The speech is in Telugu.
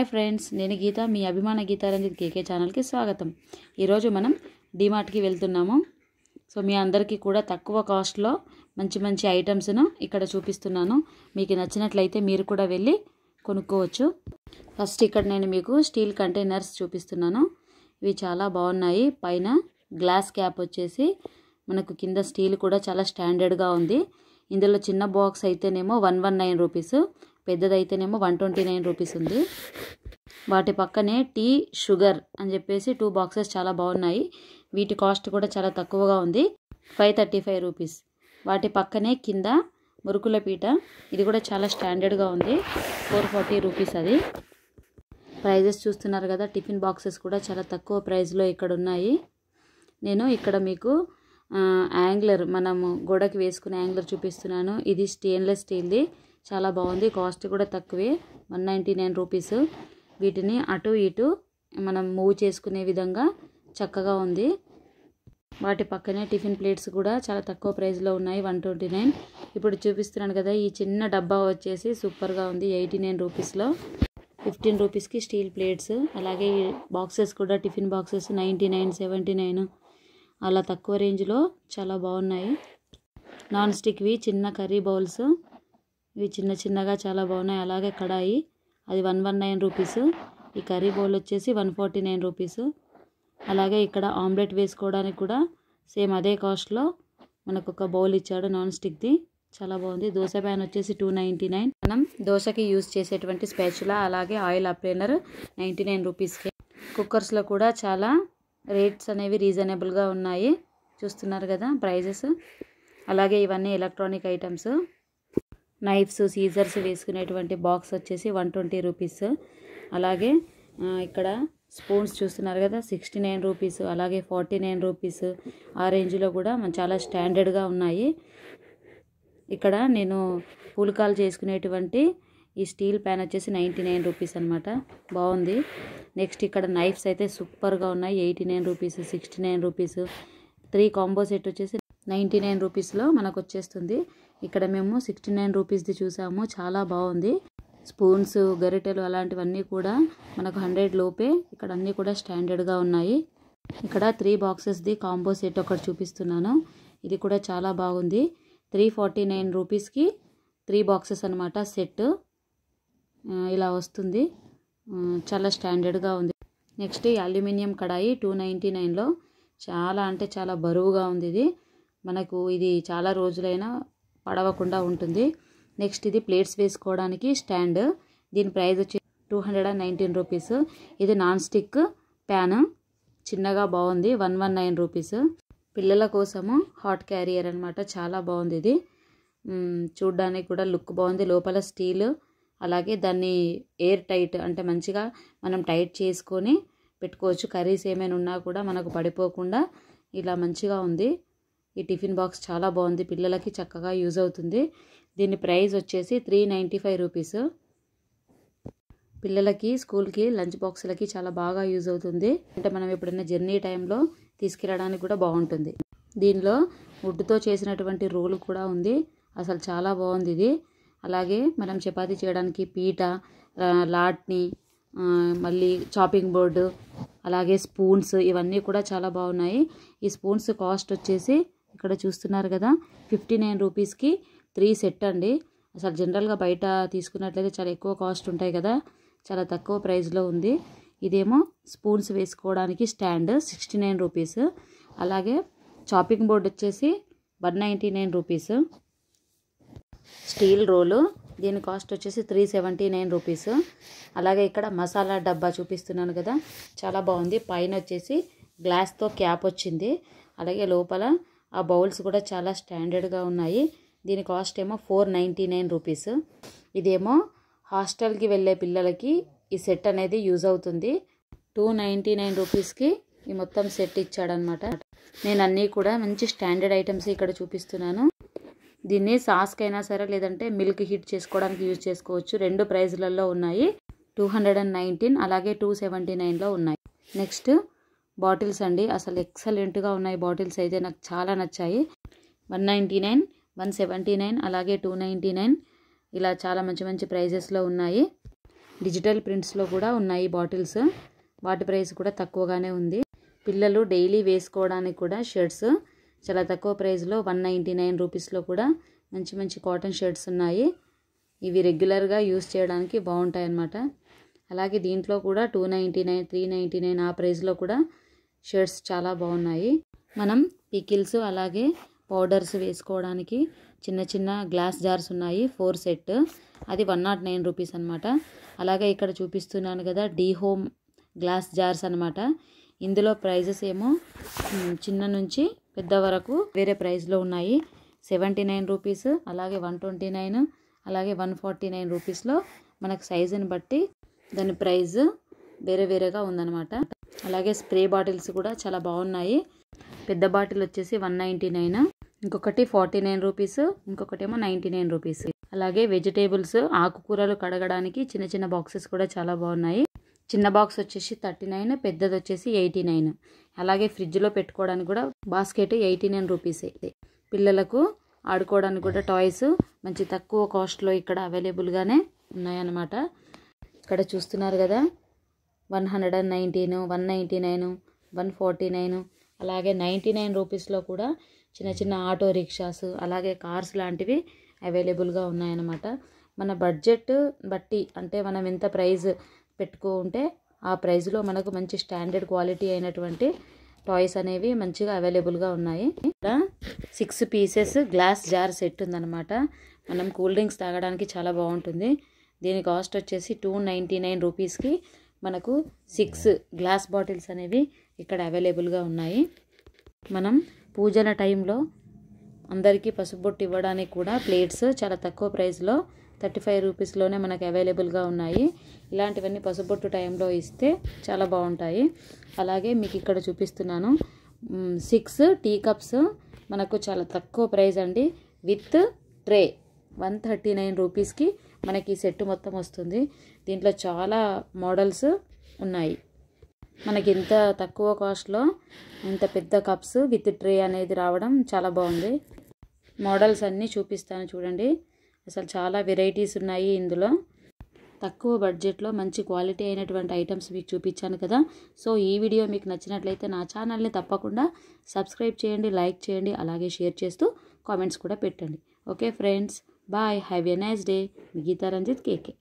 హాయ్ ఫ్రెండ్స్ నేను గీత మీ అభిమాన గీతారంజిత్ కేకే ఛానల్కి స్వాగతం ఈరోజు మనం డిమార్ట్కి వెళ్తున్నాము సో మీ అందరికీ కూడా తక్కువ కాస్ట్లో మంచి మంచి ఐటమ్స్ను ఇక్కడ చూపిస్తున్నాను మీకు నచ్చినట్లయితే మీరు కూడా వెళ్ళి కొనుక్కోవచ్చు ఫస్ట్ ఇక్కడ నేను మీకు స్టీల్ కంటైనర్స్ చూపిస్తున్నాను ఇవి చాలా బాగున్నాయి పైన గ్లాస్ క్యాప్ వచ్చేసి మనకు కింద స్టీల్ కూడా చాలా స్టాండర్డ్గా ఉంది ఇందులో చిన్న బాక్స్ అయితేనేమో వన్ వన్ నైన్ రూపీస్ పెద్దదైతేనేమో వన్ ట్వంటీ నైన్ రూపీస్ ఉంది వాటి పక్కనే టీ షుగర్ అని చెప్పేసి టూ బాక్సెస్ చాలా బాగున్నాయి వీటి కాస్ట్ కూడా చాలా తక్కువగా ఉంది ఫైవ్ థర్టీ ఫైవ్ రూపీస్ వాటి పక్కనే కింద మురుకుల పీట ఇది కూడా చాలా స్టాండర్డ్గా ఉంది ఫోర్ ఫార్టీ రూపీస్ అది ప్రైజెస్ చూస్తున్నారు కదా టిఫిన్ బాక్సెస్ కూడా చాలా తక్కువ ప్రైస్లో ఇక్కడ ఉన్నాయి నేను ఇక్కడ మీకు యాంగ్లర్ మనము గోడకి వేసుకునే యాంగ్లర్ చూపిస్తున్నాను ఇది స్టెయిన్లెస్ స్టీల్ది చాలా బాగుంది కాస్ట్ కూడా తక్కువే వన్ నైంటీ నైన్ రూపీస్ వీటిని అటు ఇటు మనం మూవ్ చేసుకునే విధంగా చక్కగా ఉంది వాటి పక్కనే టిఫిన్ ప్లేట్స్ కూడా చాలా తక్కువ ప్రైస్లో ఉన్నాయి వన్ ట్వంటీ నైన్ ఇప్పుడు చూపిస్తున్నాను కదా ఈ చిన్న డబ్బా వచ్చేసి సూపర్గా ఉంది ఎయిటీ నైన్ రూపీస్లో ఫిఫ్టీన్ రూపీస్కి స్టీల్ ప్లేట్స్ అలాగే ఈ బాక్సెస్ కూడా tiffin boxes ninety nine seventy nine అలా తక్కువ రేంజ్లో చాలా బాగున్నాయి నాన్ స్టిక్వి చిన్న కర్రీ బౌల్స్ ఇవి చిన్న చిన్నగా చాలా బాగున్నాయి అలాగే కడాయి అది వన్ వన్ నైన్ రూపీస్ ఈ కర్రీ బౌల్ వచ్చేసి వన్ ఫార్టీ నైన్ రూపీస్ అలాగే ఇక్కడ ఆమ్లెట్ వేసుకోవడానికి కూడా సేమ్ అదే కాస్ట్లో మనకు ఒక బౌల్ ఇచ్చాడు నాన్ స్టిక్ది చాలా బాగుంది దోశ ప్యాన్ వచ్చేసి టూ నైంటీ నైన్ మనం దోశకి యూజ్ చేసేటువంటి స్పాచులా అలాగే ఆయిల్ అప్లైనర్ నైంటీ నైన్ రూపీస్కి కుక్కర్స్లో కూడా చాలా రేట్స్ అనేవి రీజనబుల్గా ఉన్నాయి చూస్తున్నారు కదా ప్రైజెస్ అలాగే ఇవన్నీ ఎలక్ట్రానిక్ ఐటమ్స్ నైఫ్స్ సీజర్స్ వేసుకునేటువంటి బాక్స్ వచ్చేసి వన్ ట్వంటీ రూపీస్ అలాగే ఇక్కడ స్పూన్స్ చూస్తున్నారు కదా సిక్స్టీ నైన్ రూపీస్ అలాగే ఫార్టీ నైన్ రూపీస్ ఆ రేంజ్లో కూడా మన చాలా స్టాండర్డ్గా ఉన్నాయి ఇక్కడ నేను పూలకాలు చేసుకునేటువంటి ఈ స్టీల్ ప్యాన్ వచ్చేసి నైంటీ నైన్ రూపీస్ అనమాట బాగుంది నెక్స్ట్ ఇక్కడ నైఫ్స్ అయితే సూపర్గా ఉన్నాయి eighty nine rupees sixty nine rupees three combo set వచ్చేసి నైంటీ నైన్ రూపీస్లో మనకు వచ్చేస్తుంది ఇక్కడ మేము సిక్స్టీ నైన్ రూపీస్ది చూసాము చాలా బాగుంది స్పూన్స్ గరిటెలు అలాంటివన్నీ కూడా మనకు హండ్రెడ్ లోపే ఇక్కడ అన్నీ కూడా స్టాండర్డ్గా ఉన్నాయి ఇక్కడ త్రీ బాక్సెస్ది కాంబో సెట్ ఒకటి చూపిస్తున్నాను ఇది కూడా చాలా బాగుంది త్రీ ఫార్టీ నైన్ రూపీస్కి త్రీ బాక్సెస్ అనమాట సెట్ ఇలా వస్తుంది చాలా స్టాండర్డ్గా ఉంది next aluminium kadai two ninety నైన్లో చాలా అంటే చాలా బరువుగా ఉంది ఇది మనకు ఇది చాలా రోజులైనా పడవకుండా ఉంటుంది నెక్స్ట్ ఇది ప్లేట్స్ వేసుకోవడానికి స్టాండ్ దీని ప్రైస్ వచ్చి two hundred and nineteen rupees ఇది నాన్ స్టిక్ ప్యాన్ చిన్నగా బాగుంది వన్ వన్ నైన్ రూపీస్ పిల్లల కోసము హాట్ క్యారియర్ అనమాట చాలా బాగుంది ఇది చూడ్డానికి కూడా లుక్ బాగుంది లోపల స్టీల్ అలాగే దాన్ని ఎయిర్ టైట్ అంటే మంచిగా మనం టైట్ చేసుకొని పెట్టుకోవచ్చు కర్రీస్ ఏమైనా ఉన్నా కూడా మనకు పడిపోకుండా ఇలా మంచిగా ఉంది ఈ టిఫిన్ బాక్స్ చాలా బాగుంది పిల్లలకి చక్కగా యూజ్ అవుతుంది దీని ప్రైస్ వచ్చేసి త్రీ నైంటీ ఫైవ్ రూపీస్ పిల్లలకి స్కూల్కి లంచ్ బాక్సులకి చాలా బాగా యూజ్ అవుతుంది అంటే మనం ఎప్పుడైనా జర్నీ టైంలో తీసుకెళ్ళడానికి కూడా బాగుంటుంది దీనిలో వుడ్తో చేసినటువంటి రోలు కూడా ఉంది అసలు చాలా బాగుంది ఇది అలాగే మనం చపాతీ చేయడానికి పీట లాట్ని మళ్ళీ చాపింగ్ బోర్డు అలాగే స్పూన్స్ ఇవన్నీ కూడా చాలా బాగున్నాయి ఈ స్పూన్స్ కాస్ట్ వచ్చేసి ఇక్కడ చూస్తున్నారు కదా ఫిఫ్టీ నైన్ రూపీస్కి త్రీ సెట్ అండి అసలు జనరల్గా బయట తీసుకున్నట్లయితే చాలా ఎక్కువ కాస్ట్ ఉంటాయి కదా చాలా తక్కువ ప్రైస్లో ఉంది ఇదేమో స్పూన్స్ వేసుకోవడానికి స్టాండ్ సిక్స్టీ నైన్ రూపీస్ అలాగే చాపింగ్ బోర్డ్ వచ్చేసి one ninety nine rupees steel రోలు దీని కాస్ట్ వచ్చేసి త్రీ సెవెంటీ నైన్ రూపీస్ అలాగే ఇక్కడ మసాలా డబ్బా చూపిస్తున్నాను కదా చాలా బాగుంది పైన వచ్చేసి గ్లాస్తో క్యాప్ వచ్చింది అలాగే లోపల ఆ బౌల్స్ కూడా చాలా స్టాండర్డ్గా ఉన్నాయి దీని కాస్ట్ ఏమో ఫోర్ నైంటీ నైన్ రూపీస్ ఇదేమో హాస్టల్కి వెళ్ళే పిల్లలకి ఈ సెట్ అనేది యూజ్ అవుతుంది టూ నైంటీ నైన్ రూపీస్కి ఈ మొత్తం సెట్ ఇచ్చాడనమాట నేను అన్నీ కూడా మంచి స్టాండర్డ్ ఐటమ్స్ ఇక్కడ చూపిస్తున్నాను దీన్ని సాస్కైనా సరే లేదంటే మిల్క్ హీట్ చేసుకోవడానికి యూజ్ చేసుకోవచ్చు రెండు ప్రైజ్లలో ఉన్నాయి టూ హండ్రెడ్ అండ్ నైన్టీన్ అలాగే టూ సెవెంటీ నైన్లో ఉన్నాయి నెక్స్ట్ బాటిల్స్ అండి అసలు ఎక్సలెంట్గా ఉన్నాయి బాటిల్స్ అయితే నాకు చాలా నచ్చాయి one ninety nine one seventy nine అలాగే టూ నైంటీ నైన్ ఇలా చాలా మంచి మంచి ప్రైజెస్లో ఉన్నాయి డిజిటల్ ప్రింట్స్లో కూడా ఉన్నాయి బాటిల్స్ వాటి ప్రైస్ కూడా తక్కువగానే ఉంది పిల్లలు డైలీ వేసుకోవడానికి కూడా షర్ట్స్ చాలా తక్కువ ప్రైస్లో వన్ నైంటీ నైన్ రూపీస్లో కూడా మంచి మంచి కాటన్ షర్ట్స్ ఉన్నాయి ఇవి రెగ్యులర్గా యూస్ చేయడానికి బాగుంటాయి అన్నమాట అలాగే దీంట్లో కూడా two ninety nine three ninety nine ఆ ప్రైస్లో కూడా షర్ట్స్ చాలా బాగున్నాయి మనం పికిల్స్ అలాగే పౌడర్స్ వేసుకోవడానికి చిన్న చిన్న గ్లాస్ జార్స్ ఉన్నాయి ఫోర్ సెట్ అది వన్ నాట్ నైన్ రూపీస్ అనమాట అలాగే ఇక్కడ చూపిస్తున్నాను కదా డీ హోమ్ గ్లాస్ జార్స్ అనమాట ఇందులో ప్రైజెస్ ఏమో చిన్న నుంచి పెద్ద వరకు వేరే ప్రైస్లో ఉన్నాయి సెవెంటీ నైన్ రూపీస్ అలాగే వన్ ట్వంటీ నైన్ అలాగే వన్ ఫార్టీ నైన్ రూపీస్లో మనకు సైజుని బట్టి దాని ప్రైజ్ వేరే వేరేగా ఉందన్నమాట అలాగే స్ప్రే బాటిల్స్ కూడా చాలా బాగున్నాయి పెద్ద బాటిల్ వచ్చేసి వన్ నైంటీ నైన్ ఇంకొకటి ఫార్టీ నైన్ రూపీస్ ఇంకొకటి ఏమో నైంటీ నైన్ రూపీస్ అలాగే వెజిటేబుల్స్ ఆకుకూరలు కడగడానికి చిన్న చిన్న బాక్సెస్ కూడా చాలా బాగున్నాయి చిన్న బాక్స్ వచ్చేసి థర్టీ నైన్ పెద్దది వచ్చేసి ఎయిటీ నైన్ అలాగే ఫ్రిడ్జ్లో పెట్టుకోవడానికి కూడా బాస్కెట్ ఎయిటీ నైన్ రూపీస్ అయితే పిల్లలకు ఆడుకోవడానికి కూడా టాయ్స్ మంచి తక్కువ కాస్ట్లో ఇక్కడ అవైలబుల్గానే ఉన్నాయన్నమాట ఇక్కడ చూస్తున్నారు కదా one hundred and ninety one ninety nine one forty nine అలాగే నైంటీ నైన్ రూపీస్లో కూడా చిన్న చిన్న ఆటో రిక్షాస్ అలాగే కార్స్ లాంటివి అవైలబుల్గా ఉన్నాయన్నమాట మన బడ్జెట్ బట్టి అంటే మనం ఎంత ప్రైజ్ పెట్టుకుంటే ఆ ప్రైజ్లో మనకు మంచి స్టాండర్డ్ క్వాలిటీ అయినటువంటి టాయ్స్ అనేవి మంచిగా అవైలబుల్గా ఉన్నాయి ఇక్కడ six pieces glass jar set ఉందన్నమాట మనం కూల్ డ్రింక్స్ తాగడానికి చాలా బాగుంటుంది దీని కాస్ట్ వచ్చేసి టూ నైంటీ నైన్ రూపీస్కి మనకు సిక్స్ గ్లాస్ బాటిల్స్ అనేవి ఇక్కడ అవైలబుల్గా ఉన్నాయి మనం పూజల టైంలో అందరికీ పసుపుబొట్టు ఇవ్వడానికి కూడా ప్లేట్స్ చాలా తక్కువ ప్రైస్లో థర్టీ ఫైవ్ రూపీస్లోనే మనకు అవైలబుల్గా ఉన్నాయి ఇలాంటివన్నీ పసుపుబొట్టు టైంలో ఇస్తే చాలా బాగుంటాయి అలాగే మీకు ఇక్కడ చూపిస్తున్నాను సిక్స్ టీ కప్స్ మనకు చాలా తక్కువ ప్రైస్ అండి with tray one thirty nine రూపీస్కి మనకి సెట్ మొత్తం వస్తుంది దీంట్లో చాలా మోడల్స్ ఉన్నాయి మనకి ఇంత తక్కువ కాస్ట్లో ఇంత పెద్ద కప్స్ విత్ ట్రే అనేది రావడం చాలా బాగుంది మోడల్స్ అన్నీ చూపిస్తాను చూడండి అసలు చాలా వెరైటీస్ ఉన్నాయి ఇందులో తక్కువ బడ్జెట్లో మంచి క్వాలిటీ అయినటువంటి ఐటమ్స్ మీకు చూపించాను కదా సో ఈ వీడియో మీకు నచ్చినట్లయితే నా ఛానల్ని తప్పకుండా సబ్స్క్రైబ్ చేయండి లైక్ చేయండి అలాగే షేర్ చేస్తూ కామెంట్స్ కూడా పెట్టండి okay friends bye have a nice day Geeta Ranjit K के